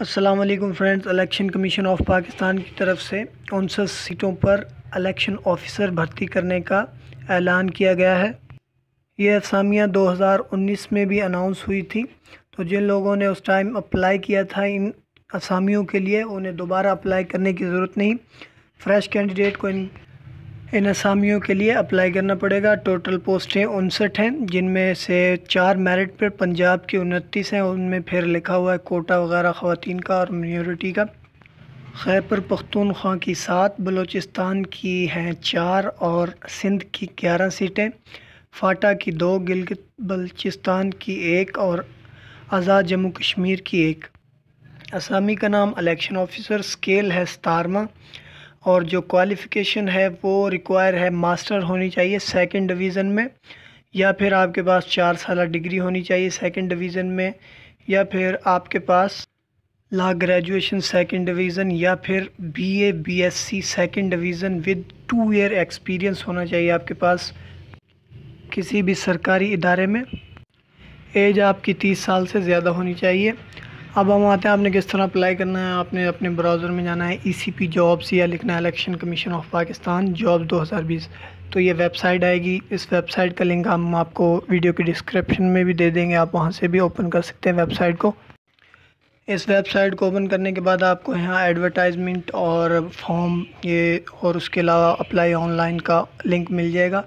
वालेकुम friends election commission of Pakistan की तरफ से उनसठ सीटों पर इलेक्शन ऑफिसर भर्ती करने का ऐलान किया गया है ये असामियाँ 2019 में भी अनाउंस हुई थी तो जिन लोगों ने उस टाइम अप्लाई किया था इन असामियों के लिए उन्हें दोबारा अप्लाई करने की ज़रूरत नहीं फ्रेश कैंडिडेट को इन इन असामियों के लिए अप्लाई करना पड़ेगा टोटल पोस्टें उनसठ हैं जिनमें से चार मेरिट पर पंजाब की उनतीस हैं उनमें फिर लिखा हुआ है कोटा वगैरह ख़वान का और मिनोरिटी का खैपर पख्तूनख्वा की सात बलूचिस्तान की हैं चार और सिंध की ग्यारह सीटें फाटा की दो गिलगित बलोचिस्तान की एक और आज़ाद जम्मू कश्मीर की एक असामी का नाम अलेक्शन ऑफिसर स्केल है सतारवा और जो क्वालिफ़िकेशन है वो रिक्वायर है मास्टर होनी चाहिए सेकंड डिवीज़न में या फिर आपके पास चार साल डिग्री होनी चाहिए सेकंड डिवीज़न में या फिर आपके पास ला ग्रेजुएशन सेकंड डिवीज़न या फिर BA BSc second division with two year experience होना चाहिए आपके पास किसी भी सरकारी इदारे में एज आपकी तीस साल से ज़्यादा होनी चाहिए अब हम आते हैं आपने किस तरह अप्लाई करना है आपने अपने ब्राउज़र में जाना है ई सी पी जॉब्स या लिखना है इलेक्शन कमीशन ऑफ पाकिस्तान हज़ार 2020 तो ये वेबसाइट आएगी इस वेबसाइट का लिंक हम आपको वीडियो के डिस्क्रिप्शन में भी दे देंगे आप वहाँ से भी ओपन कर सकते हैं वेबसाइट को इस वेबसाइट को ओपन करने के बाद आपको यहाँ एडवर्टाइजमेंट और फॉर्म ये और उसके अलावा अप्लाई ऑनलाइन का लिंक मिल जाएगा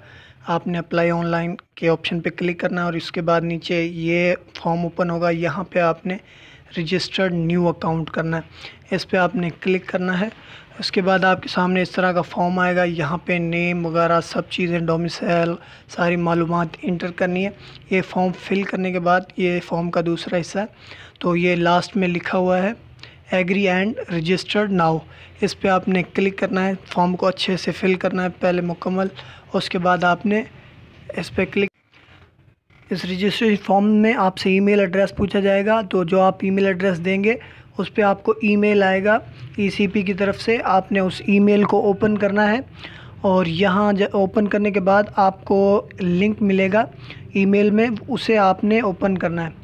आपने अप्लाई ऑनलाइन के ऑप्शन पे क्लिक करना है और इसके बाद नीचे ये फॉर्म ओपन होगा यहाँ पे आपने रजिस्टर्ड न्यू अकाउंट करना है इस पर आपने क्लिक करना है उसके बाद आपके सामने इस तरह का फॉर्म आएगा यहाँ पे नेम वगैरह सब चीज़ें डोमिसल सारी मालूम इंटर करनी है ये फॉर्म फिल करने के बाद ये फॉर्म का दूसरा हिस्सा है तो ये लास्ट में लिखा हुआ है एग्री एंड रजिस्टर्ड नाउ इस पर आपने क्लिक करना है फॉर्म को अच्छे से फिल करना है पहले मुकम्मल उसके बाद आपने इस पर क्लिक इस रजिस्ट्रेशन फॉर्म में आपसे ईमेल एड्रेस पूछा जाएगा तो जो आप ईमेल एड्रेस देंगे उस पर आपको ईमेल आएगा ईसीपी e की तरफ से आपने उस ईमेल को ओपन करना है और यहाँ ओपन करने के बाद आपको लिंक मिलेगा ईमेल में उसे आपने ओपन करना है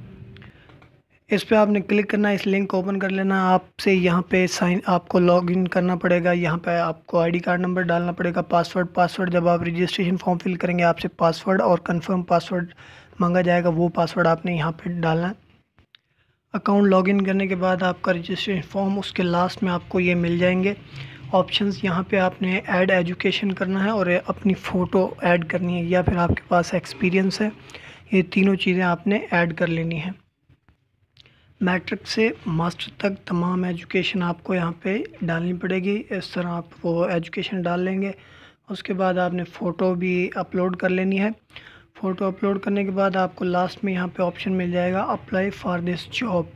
इस पर आपने क्लिक करना है इस लिंक को ओपन कर लेना आपसे यहाँ पे साइन आपको लॉग इन करना पड़ेगा यहाँ पे आपको आईडी कार्ड नंबर डालना पड़ेगा पासवर्ड पासवर्ड जब आप रजिस्ट्रेशन फॉर्म फिल करेंगे आपसे पासवर्ड और कंफर्म पासवर्ड मांगा जाएगा वो पासवर्ड आपने यहाँ पर डालना है अकाउंट लॉगिन करने के बाद आपका रजिस्ट्रेशन फॉर्म उसके लास्ट में आपको ये मिल जाएंगे ऑप्शंस यहाँ पे आपने ऐड एजुकेशन करना है और अपनी फ़ोटो ऐड करनी है या फिर आपके पास एक्सपीरियंस है ये तीनों चीज़ें आपने ऐड कर लेनी है मैट्रिक से मास्टर तक तमाम एजुकेशन आपको यहाँ पे डालनी पड़ेगी इस तरह आप वो एजुकेशन डाल लेंगे उसके बाद आपने फ़ोटो भी अपलोड कर लेनी है फ़ोटो अपलोड करने के बाद आपको लास्ट में यहाँ पे ऑप्शन मिल जाएगा अप्लाई फॉर दिस जॉब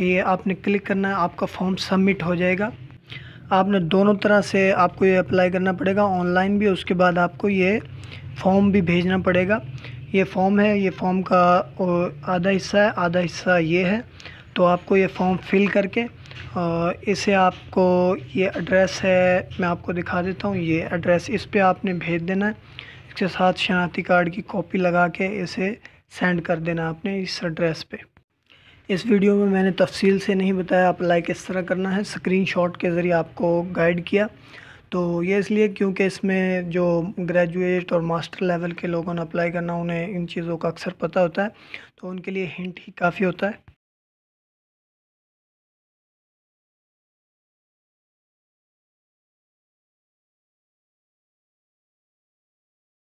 ये आपने क्लिक करना है आपका फॉर्म सबमिट हो जाएगा आपने दोनों तरह से आपको ये अप्लाई करना पड़ेगा ऑनलाइन भी उसके बाद आपको ये फॉर्म भी भेजना पड़ेगा ये फॉर्म है ये फॉर्म का आधा हिस्सा है आधा हिस्सा ये है तो आपको ये फॉर्म फिल करके इसे आपको ये एड्रेस है मैं आपको दिखा देता हूँ ये एड्रेस इस पर आपने भेज देना है इसके साथ शनाती कार्ड की कॉपी लगा के इसे सेंड कर देना आपने इस एड्रेस पे इस वीडियो में मैंने तफसील से नहीं बताया अप्लाई किस तरह करना है शॉट के ज़रिए आपको गाइड किया तो ये इसलिए क्योंकि इसमें जो ग्रेजुएट और मास्टर लेवल के लोगों ने अप्लाई करना उन्हें इन चीज़ों का अक्सर पता होता है तो उनके लिए हिंट ही काफ़ी होता है